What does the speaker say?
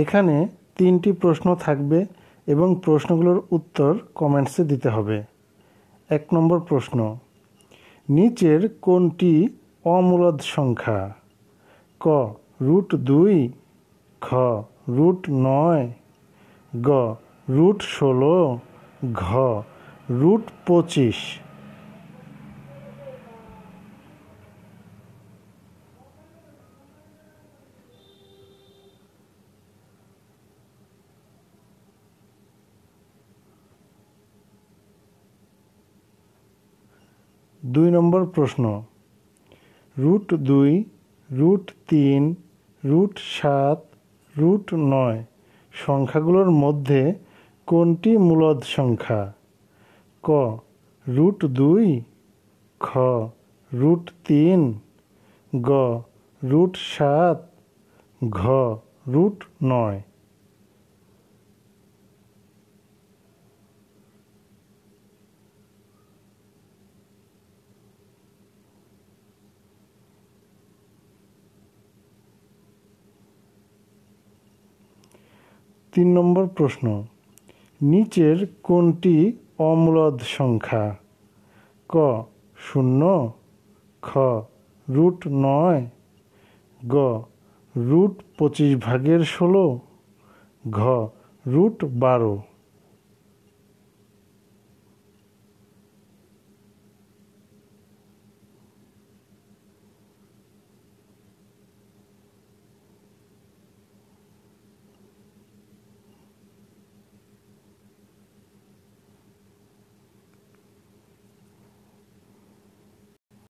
এখানে তিনটি প্রশ্ন থাকবে এবং প্রশ্নগুলোর উত্তর কমেন্টসে দিতে হবে এক নম্বর প্রশ্ন নিচের কোনটি অমূলদ সংখ্যা ক রুট দুই খ রুট নয় গ রুট ষোলো ঘ রুট পঁচিশ দুই নম্বর প্রশ্ন রুট দুই রুট তিন রুট সাত রুট নয় সংখ্যাগুলোর মধ্যে কোনটি মূলদ সংখ্যা ক রুট দুই খ রুট তিন গ রুট সাত ঘ রুট নয় তিন নম্বর প্রশ্ন নিচের কোনটি অম্লদ সংখ্যা ক শূন্য খ রুট নয় গ রুট পঁচিশ ভাগের ষোলো ঘ রুট বারো